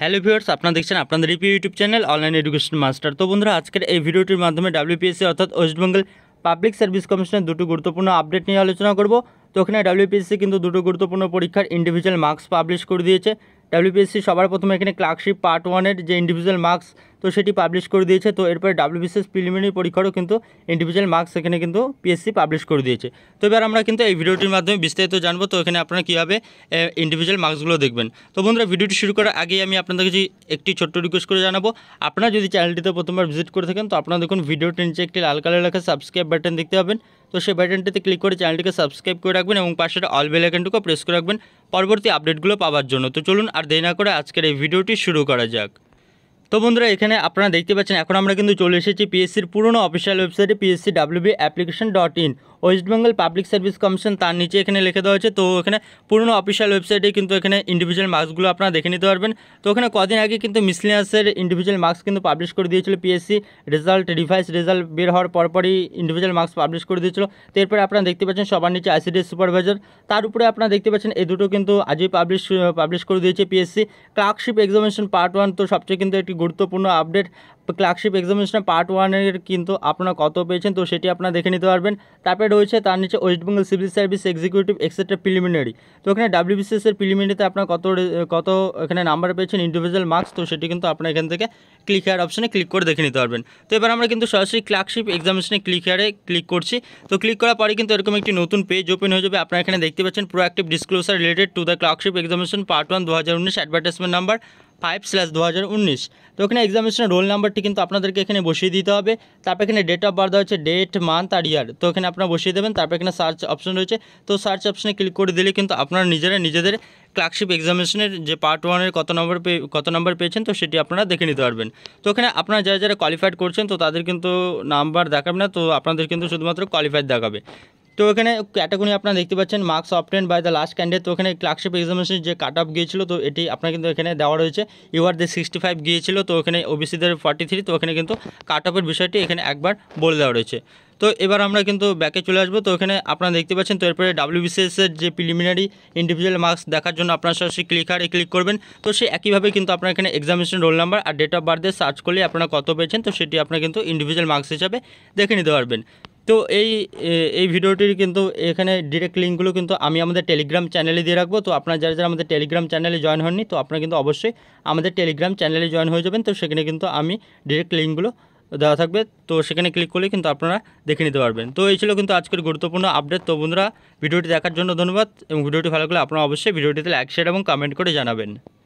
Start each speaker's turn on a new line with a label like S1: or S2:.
S1: hello viewers আপনারা দেখছেন আপনাদের রিপিউ YouTube channel online education master তো বন্ধুরা আজকের এই ভিডিওটির মাধ্যমে ডাব্লিউপিএসসি অর্থাৎ ওয়েস্টবেঙ্গল পাবলিক সার্ভিস কমিশনের দুটো গুরুত্বপূর্ণ আপডেট নিয়ে আলোচনা করব তো ওখানে ডাব্লিউপিএসসি কিন্তু দুটো গুরুত্বপূর্ণ পরীক্ষার ইন্ডিভিজুয়াল মার্কস পাবলিশ করে দিয়েছে ডাব্লিউপিএসসি সবার প্রথমে এখানে ক্লার্কশিপ পার্ট ওয়ানের যে ইন্ডিভিজুয়াল মার্কস তো সেটি পাবলিশ করে দিয়েছে তো এরপরে ডাব্লিউবিসিএস প্রিলিমিনারি পরীক্ষারও কিন্তু ইন্ডিভিজুয়াল মার্কস এখানে কিন্তু পিএসসি পাবলিশ করে দিয়েছে তো এবার আমরা কিন্তু এই ভিডিওটির মাধ্যমে বিস্তারিত জানবো তো এখানে আপনারা কীভাবে ইন্ডিভিজুয়াল মার্কসগুলো দেখবেন তো বন্ধুরা ভিডিওটি শুরু করার আগেই আমি আপনাদের কাছে একটি ছোট্ট রিকোয়েস্ট করে জানাবো আপনারা যদি চ্যানেলটিতে প্রথমবার ভিজিট করে থাকেন তো আপনারা দেখুন ভিডিওটির নিচে একটি লাল কালার লেখা সাবস্ক্রাইব বাটন দেখতে পাবেন তো সেই বাটনটিতে ক্লিক করে চ্যানেলটিকে সাবস্ক্রাইব করে রাখবেন এবং পাশের অল বেল আইকনটুকু প্রেস করে রাখবেন পরবর্তী আপডেটগুলো পাওয়ার জন্য তো চলুন আর দেরি না করে আজকের এই ভিডিওটি শুরু করা যাক তো বন্ধুরা এখানে আপনারা দেখতে পাচ্ছেন এখন আমরা কিন্তু চলে এসেছি পিএসসির পুরনো অফিসিয়াল ওয়েবসাইটে P S C W B application dot in West Bengal public service commission তার নিচে এখানে লিখে দেওয়া হয়েছে তো এখানে পুরনো অফিসিয়াল ওয়েবসাইটে কিন্তু এখানে ইন্ডিভিজুয়াল মার্কসগুলো আপনারা দেখে নিতে পারবেন তো ওখানে কদিন আগে কিন্তু মিসলিয়াসের ইন্ডিভিজুয়াল মার্কস কিন্তু পাবলিশ করে দিয়েছিল পিএসসি রেজাল্ট রিভাইস রেজাল্ট বের হওয়ার পরপরই ইন্ডিভিজুয়াল মার্কস পাবলিশ করে দিয়েছিল তো এরপরে আপনারা দেখতে পাচ্ছেন সবার নিচে আইসিডিএস সুপারভাইজার তার উপরে আপনারা দেখতে পাচ্ছেন এই দুটো কিন্তু আজই পাবলিশ পাবলিশ করে দিয়েছে P S C clerkship examination part one তো সবচেয়ে কিন্তু একটি গুরুত্বপূর্ণ আপডেট ক্লার্কশিপ এক্সামিনেশন পার্ট ওয়ানের কিন্তু আপনারা কত পেয়েছেন তো সেটি আপনারা দেখে নিতে পারবেন তারপরে রয়েছে তার নিচে West Bengal civil service executive etcetera preliminary তো এখানে ডাব্লিউবিসিএসের প্রিলিমিনারিতে আপনার কত কত এখানে নাম্বার পেয়েছেন ইন্ডিভিজুয়াল মার্কস তো সেটি কিন্তু আপনার এখান থেকে ক্লিক হেয়ার অপশানে ক্লিক করে দেখে নিতে পারবেন তো এবার আমরা কিন্তু সরাসরি ক্লার্কশিপ এক্সামিনেশনে ক্লিক হেয়ারে ক্লিক করছি তো ক্লিক করার পরে কিন্তু এরকম একটি নতুন পেজ ওপেন হয়ে যাবে আপনারা এখানে দেখতে পাচ্ছেন proactive disclosure related to the clerkship examination part one দু হাজার উনিশ অ্যাডভার্টাইজমেন্ট নাম্বার ফাইভ স্ল্যাশ দু তো এখানে এক্সামিনেশনের রোল নাম্বারটি কিন্তু আপনাদেরকে এখানে বসিয়ে দিতে হবে তারপর এখানে ডেট অফ বার্থ হচ্ছে ডেট মান্থ আর ইয়ার তো এখানে আপনারা বসিয়ে দেবেন তারপর এখানে সার্চ অপশন রয়েছে তো সার্চ অপশনে ক্লিক করে দিলে কিন্তু আপনারা নিজেরা নিজেদের ক্লার্কশিপ এক্সামিনেশনের যে পার্ট ওয়ানের কত নম্বর কত নম্বর পেয়েছেন তো সেটি আপনারা দেখে নিতে পারবেন তো এখানে আপনারা যারা যারা কোয়ালিফাইড করছেন তো তাদের কিন্তু নাম্বার দেখাবে না তো আপনাদের কিন্তু শুধুমাত্র কোয়ালিফাইড দেখাবে তো এখানে ক্যাটাগরি আপনারা দেখতে পাচ্ছেন marks obtain by the last candidate তো এখানে ক্লার্কশিপ এক্সামিনেশন যে কাট অফ গিয়েছিল তো এটি আপনার কিন্তু এখানে দেওয়া রয়েছে ইউআর দে সিক্সটি ফাইভ গিয়েছিল তো এখানে ওবিসিদের ফর্টি থ্রি তো এখানে কিন্তু কাট অফের বিষয়টি এখানে একবার বলে দেওয়া রয়েছে তো এবার আমরা কিন্তু ব্যাকে চলে আসবো তো এখানে আপনারা দেখতে পাচ্ছেন তো এরপরে ডাব্লিউবিসিএসের যে প্রিলিমিনারি ইন্ডিভিজুয়াল মার্কস দেখার জন্য আপনারা সরাসরি ক্লিকারে ক্লিক করবেন তো সে একইভাবে কিন্তু আপনার এখানে এক্সামিনেশন রোল নাম্বার আর ডেট অফ বার্থে সার্চ করলে আপনারা কত পেয়েছেন তো সেটি আপনারা কিন্তু ইন্ডিভিজুয়াল মার্কস হিসাবে দেখে নিতে পারবেন তো এই এই ভিডিওটির কিন্তু এখানে ডিরেক্ট লিঙ্কগুলো কিন্তু আমি আমাদের টেলিগ্রাম চ্যানেলে দিয়ে রাখবো তো আপনারা যারা যারা আমাদের টেলিগ্রাম চ্যানেলে জয়েন হননি তো আপনারা কিন্তু অবশ্যই আমাদের টেলিগ্রাম চ্যানেলে জয়েন হয়ে যাবেন তো সেখানে কিন্তু আমি ডিরেক্ট লিঙ্কগুলো দেওয়া থাকবে তো সেখানে ক্লিক করলে কিন্তু আপনারা দেখে নিতে পারবেন তো এই ছিল কিন্তু আজকের গুরুত্বপূর্ণ আপডেট তো বন্ধুরা ভিডিওটি দেখার জন্য ধন্যবাদ এবং ভিডিওটি ভালো লাগলে আপনারা অবশ্যই ভিডিওটিতে লাইক শেয়ার এবং কমেন্ট করে জানাবেন